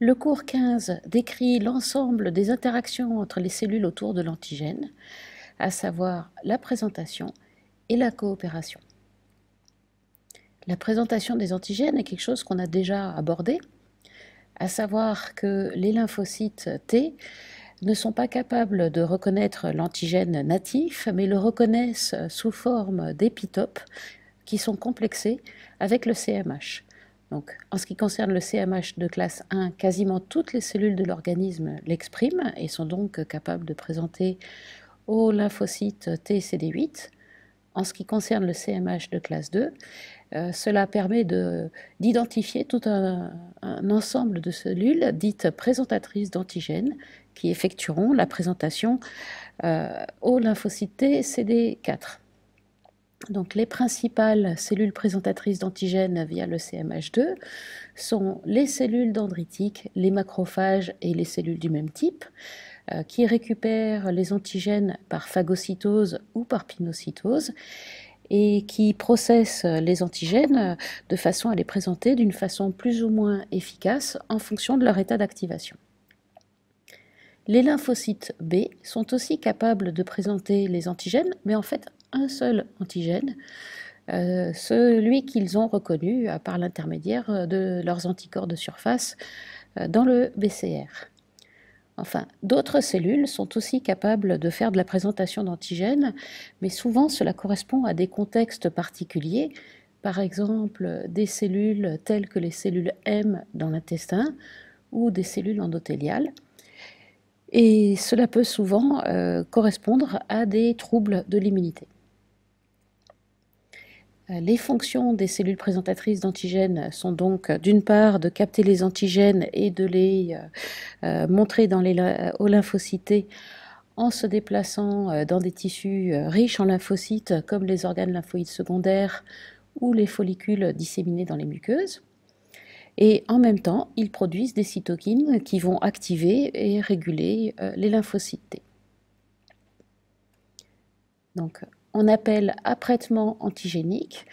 Le cours 15 décrit l'ensemble des interactions entre les cellules autour de l'antigène, à savoir la présentation et la coopération. La présentation des antigènes est quelque chose qu'on a déjà abordé, à savoir que les lymphocytes T ne sont pas capables de reconnaître l'antigène natif, mais le reconnaissent sous forme d'épitopes qui sont complexés avec le CMH. Donc, en ce qui concerne le CMH de classe 1, quasiment toutes les cellules de l'organisme l'expriment et sont donc capables de présenter au lymphocyte TCD8. En ce qui concerne le CMH de classe 2, euh, cela permet d'identifier tout un, ensemble de cellules dites présentatrices d'antigènes qui effectueront la présentation au euh, lymphocyte lymphocytes TCD4. Donc les principales cellules présentatrices d'antigènes via le CMH2 sont les cellules dendritiques, les macrophages et les cellules du même type euh, qui récupèrent les antigènes par phagocytose ou par pinocytose et qui processent les antigènes de façon à les présenter d'une façon plus ou moins efficace en fonction de leur état d'activation. Les lymphocytes B sont aussi capables de présenter les antigènes, mais en fait un seul antigène, euh, celui qu'ils ont reconnu par l'intermédiaire de leurs anticorps de surface euh, dans le BCR. Enfin, d'autres cellules sont aussi capables de faire de la présentation d'antigènes, mais souvent cela correspond à des contextes particuliers, par exemple des cellules telles que les cellules M dans l'intestin ou des cellules endothéliales. Et cela peut souvent euh, correspondre à des troubles de l'immunité. Euh, les fonctions des cellules présentatrices d'antigènes sont donc euh, d'une part de capter les antigènes et de les euh, montrer dans les, aux lymphocytes en se déplaçant dans des tissus riches en lymphocytes comme les organes lymphoïdes secondaires ou les follicules disséminés dans les muqueuses. Et en même temps, ils produisent des cytokines qui vont activer et réguler les lymphocytes Donc appelle apprêtement antigénique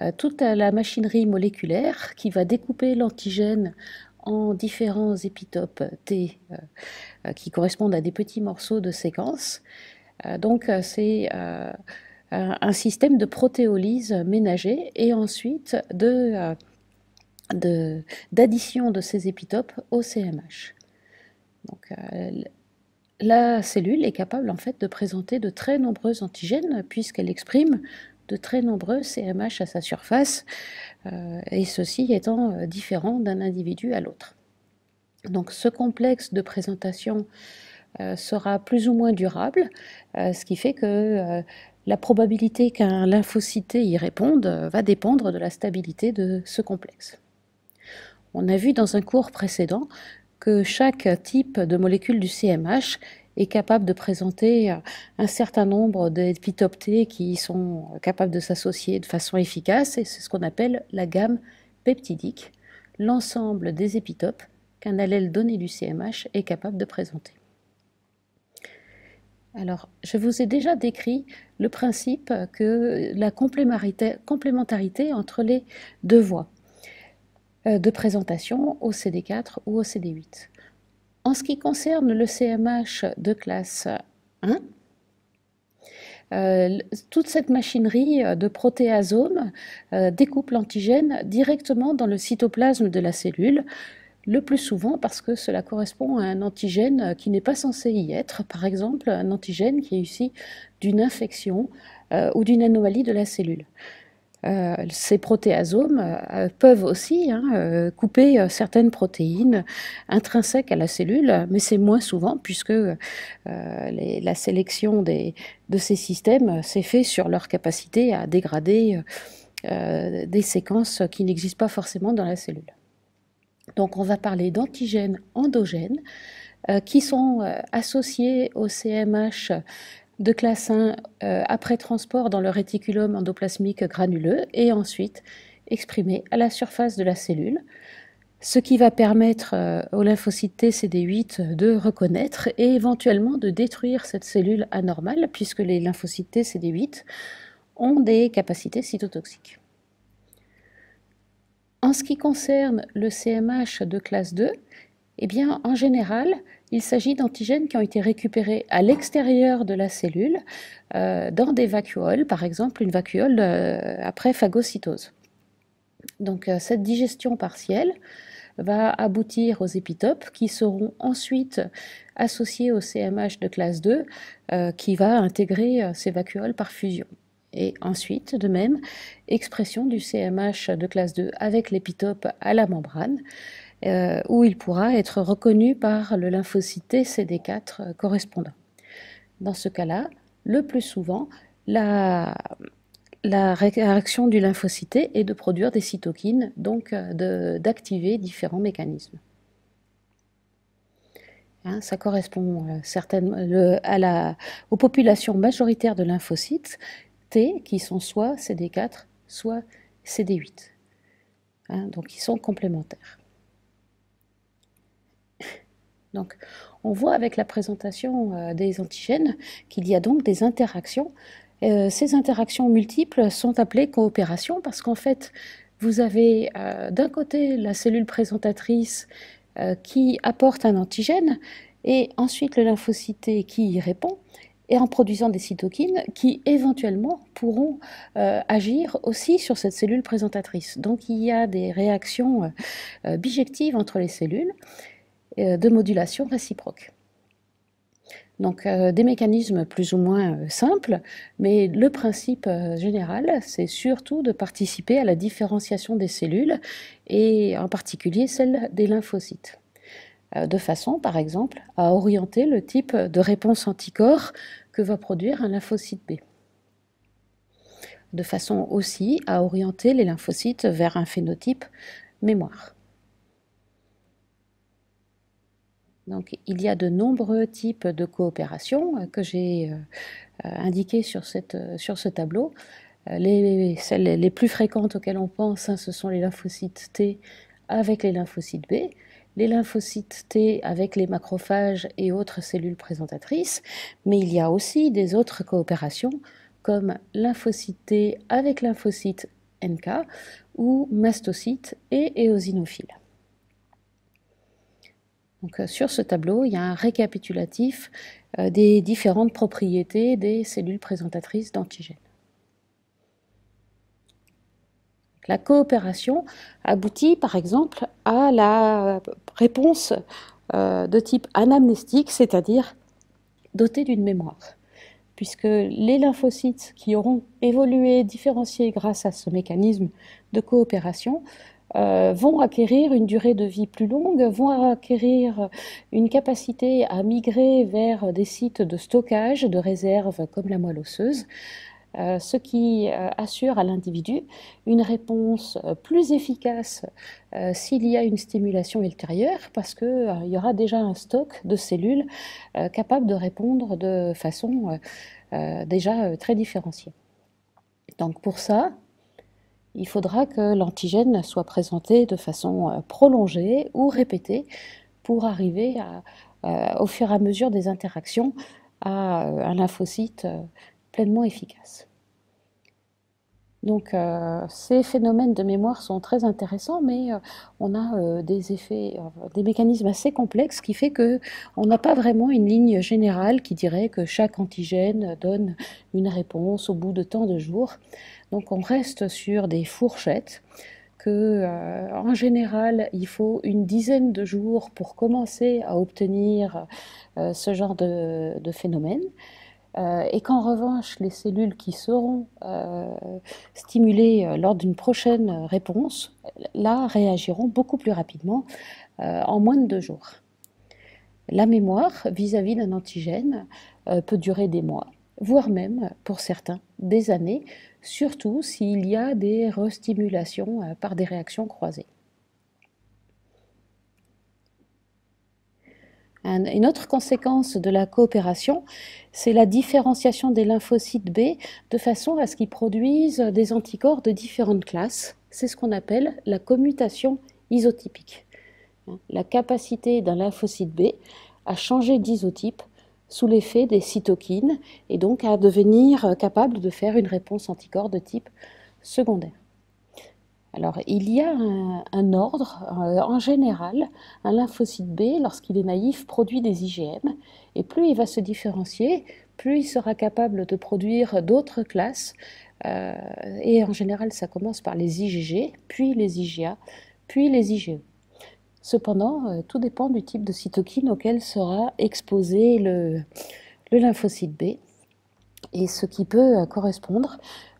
euh, toute la machinerie moléculaire qui va découper l'antigène en différents épitopes T euh, euh, qui correspondent à des petits morceaux de séquence donc c'est un système de protéolyse ménagée et ensuite de d'addition de, ces épitopes au CMH. Donc, la cellule est capable en fait de présenter de très nombreux antigènes puisqu'elle exprime de très nombreux CMH à sa surface, euh, et ceci étant euh, différent d'un individu à l'autre. Donc ce complexe de présentation euh, sera plus ou moins durable, ce qui fait que la probabilité qu'un lymphocyte y réponde va dépendre de la stabilité de ce complexe. On a vu dans un cours précédent que chaque type de molécule du CMH est capable de présenter un certain nombre T qui sont capables de s'associer de façon efficace, et c'est ce qu'on appelle la gamme peptidique, l'ensemble des épitopes qu'un allèle donné du CMH est capable de présenter. Alors, je vous ai déjà décrit le principe que la complémentarité entre les deux voies. Euh, de présentation au CD4 ou au CD8. En ce qui concerne le CMH de classe 1, euh, toute cette machinerie euh, de protéasomes découpe l'antigène directement dans le cytoplasme de la cellule, le plus souvent parce que cela correspond à un antigène qui n'est pas censé y être, par exemple un antigène qui est issu d'une infection ou d'une anomalie de la cellule. Euh, ces protéasomes euh, peuvent aussi hein, euh, couper certaines protéines intrinsèques à la cellule, mais c'est moins souvent puisque la sélection de ces systèmes s'est faite sur leur capacité à dégrader des séquences qui n'existent pas forcément dans la cellule. Donc on va parler d'antigènes endogènes qui sont associés au CMH de classe 1 euh, après transport dans le réticulum endoplasmique granuleux et ensuite exprimé à la surface de la cellule, ce qui va permettre euh, aux lymphocytes CD8 de reconnaître et éventuellement de détruire cette cellule anormale puisque les lymphocytes tcd CD8 ont des capacités cytotoxiques. En ce qui concerne le CMH de classe 2, eh bien, en général, il s'agit d'antigènes qui ont été récupérés à l'extérieur de la cellule euh, dans des vacuoles, par exemple une vacuole euh, après phagocytose. Donc euh, cette digestion partielle va aboutir aux épitopes qui seront ensuite associés au CMH de classe 2 qui va intégrer ces vacuoles par fusion. Et ensuite, de même, expression du CMH de classe 2 avec l'épitope à la membrane euh, où il pourra être reconnu par le lymphocyte CD4 euh, correspondant. Dans ce cas-là, le plus souvent, la, réaction du lymphocyte est de produire des cytokines, donc euh, d'activer différents mécanismes. Hein, ça correspond aux populations majoritaires de lymphocytes T qui sont soit CD4, soit CD8. Hein, donc ils sont complémentaires. Donc, on voit avec la présentation euh, des antigènes qu'il y a donc des interactions. Euh, ces interactions multiples sont appelées coopérations parce qu'en fait, vous avez euh, d'un côté la cellule présentatrice qui apporte un antigène et ensuite le lymphocyté qui y répond et en produisant des cytokines qui éventuellement pourront agir aussi sur cette cellule présentatrice. Donc il y a des réactions bijectives entre les cellules euh, de modulation réciproque. Donc euh, des mécanismes plus ou moins euh, simples, mais le principe général, c'est surtout de participer à la différenciation des cellules, et en particulier celle des lymphocytes, de façon par exemple à orienter le type de réponse anticorps que va produire un lymphocyte B. De façon aussi à orienter les lymphocytes vers un phénotype mémoire. Donc, il y a de nombreux types de coopération euh, que j'ai euh, euh, indiquées sur, ce tableau. Les, les plus fréquentes auxquelles on pense, hein, ce sont les lymphocytes T avec les lymphocytes B, les lymphocytes T avec les macrophages et autres cellules présentatrices, mais il y a aussi des autres coopérations comme lymphocytes T avec lymphocytes NK ou mastocytes et éosinophiles. Euh, sur ce tableau, il y a un récapitulatif euh, des différentes propriétés des cellules présentatrices d'antigènes. La coopération aboutit par exemple à la réponse euh, de type anamnestique, c'est-à-dire dotée d'une mémoire, puisque les lymphocytes qui auront évolué, différencié grâce à ce mécanisme de coopération, euh, vont acquérir une durée de vie plus longue, vont acquérir une capacité à migrer vers des sites de stockage, de réserve comme la moelle osseuse. Euh, ce qui euh, assure à l'individu une réponse plus efficace s'il y a une stimulation ultérieure, parce qu'il y aura déjà un stock de cellules capables de répondre de façon déjà très différenciée. Donc pour ça, il faudra que l'antigène soit présenté de façon euh, prolongée ou répétée pour arriver à, euh, au fur et à mesure des interactions à euh, un lymphocyte pleinement efficace. Donc euh, ces phénomènes de mémoire sont très intéressants, mais euh, on a euh, des effets, des mécanismes assez complexes qui fait que on n'a pas vraiment une ligne générale qui dirait que chaque antigène donne une réponse au bout de tant de jours. Donc on reste sur des fourchettes que en général il faut une dizaine de jours pour commencer à obtenir ce genre de, de phénomène. Euh, et qu'en revanche, les cellules qui seront euh, stimulées euh, lors d'une prochaine réponse, là, réagiront beaucoup plus rapidement en moins de deux jours. La mémoire vis-à-vis d'un antigène peut durer des mois, voire même, pour certains, des années, surtout s'il y a des restimulations par des réactions croisées. Une autre conséquence de la coopération, c'est la différenciation des lymphocytes B de façon à ce qu'ils produisent des anticorps de différentes classes. C'est ce qu'on appelle la commutation isotypique. La capacité d'un lymphocyte B à changer d'isotype sous l'effet des cytokines et donc à devenir capable de faire une réponse anticorps de type secondaire. Alors, il y a un, ordre. Euh, en général, un lymphocyte B, lorsqu'il est naïf, produit des IgM. Et plus il va se différencier, plus il sera capable de produire d'autres classes. Euh, et en général, ça commence par les IgG, puis les IgA, puis les IgE. Cependant, euh, tout dépend du type de cytokine auquel sera exposé le lymphocyte B et ce qui peut euh, correspondre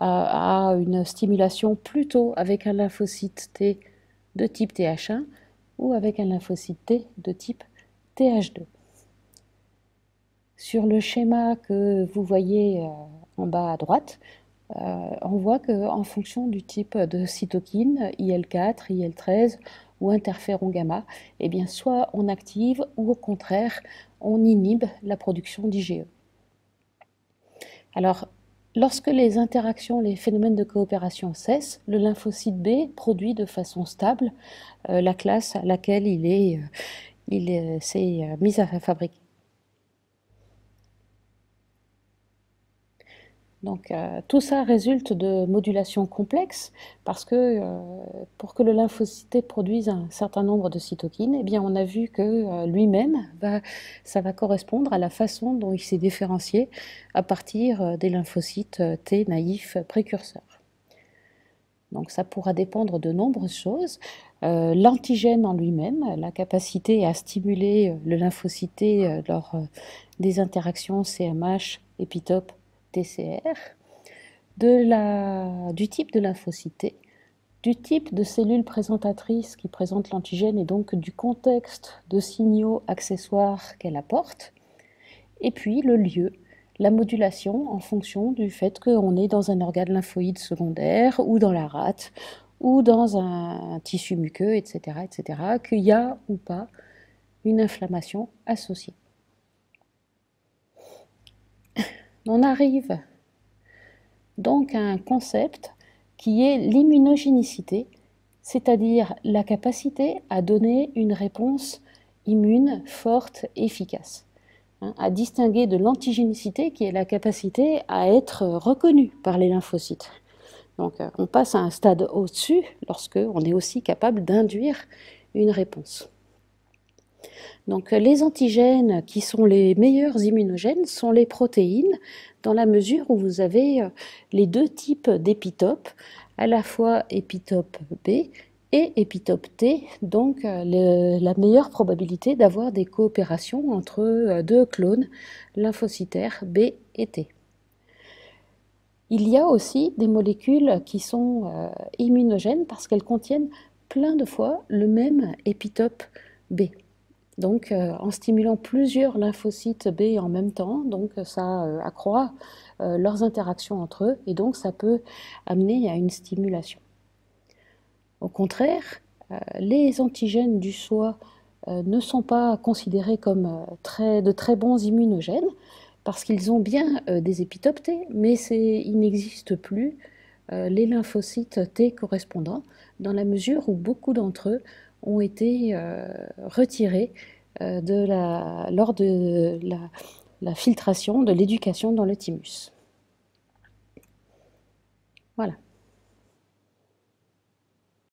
euh, à, une stimulation plutôt avec un lymphocyte T de type TH1 ou avec un lymphocyte T de type TH2. Sur le schéma que vous voyez euh, en bas à droite, on voit qu'en fonction du type de cytokine, IL4, IL13 ou interféron gamma, eh bien soit on active ou au contraire on inhibe la production d'IgE. Alors, lorsque les interactions, les phénomènes de coopération cessent, le lymphocyte B produit de façon stable euh, la classe à laquelle il euh, euh, s'est mis à fabriquer Donc euh, tout ça résulte de modulations complexes parce que euh, pour que le lymphocyte produise un certain nombre de cytokines, eh bien on a vu que euh, lui-même va, ça va correspondre à la façon dont il s'est différencié à partir des lymphocytes T naïfs précurseurs. Donc ça pourra dépendre de nombreuses choses. L'antigène en lui-même, la capacité à stimuler le lymphocyte lors des interactions CMH, épitope TCR, du type de lymphocité, du type de cellule présentatrice qui présente l'antigène et donc du contexte de signaux accessoires qu'elle apporte, et puis le lieu, la modulation en fonction du fait qu'on est dans un organe lymphoïde secondaire ou dans la rate ou dans un tissu muqueux, etc., etc., qu'il y a ou pas une inflammation associée. on arrive donc à un concept qui est l'immunogénicité, c'est-à-dire la capacité à donner une réponse immune forte, efficace, hein, à distinguer de l'antigénicité qui est la capacité à être reconnue par les lymphocytes. Donc euh, on passe à un stade au-dessus lorsque est aussi capable d'induire une réponse. Donc euh, les antigènes qui sont les meilleurs immunogènes sont les protéines, dans la mesure où vous avez euh, les deux types d'épitopes, à la fois épitope B et épitope T, donc euh, la meilleure probabilité d'avoir des coopérations entre deux clones lymphocytaires B et T. Il y a aussi des molécules qui sont immunogènes parce qu'elles contiennent plein de fois le même épitope B. Donc, euh, en stimulant plusieurs lymphocytes B en même temps, donc euh, ça euh, accroît leurs interactions entre eux et donc ça peut amener à une stimulation. Au contraire, les antigènes du soi ne sont pas considérés comme de très bons immunogènes parce qu'ils ont bien des T, mais il n'existe plus les lymphocytes T correspondants dans la mesure où beaucoup d'entre eux ont été euh, retirés euh, lors de la, la filtration de l'éducation dans le thymus. Voilà.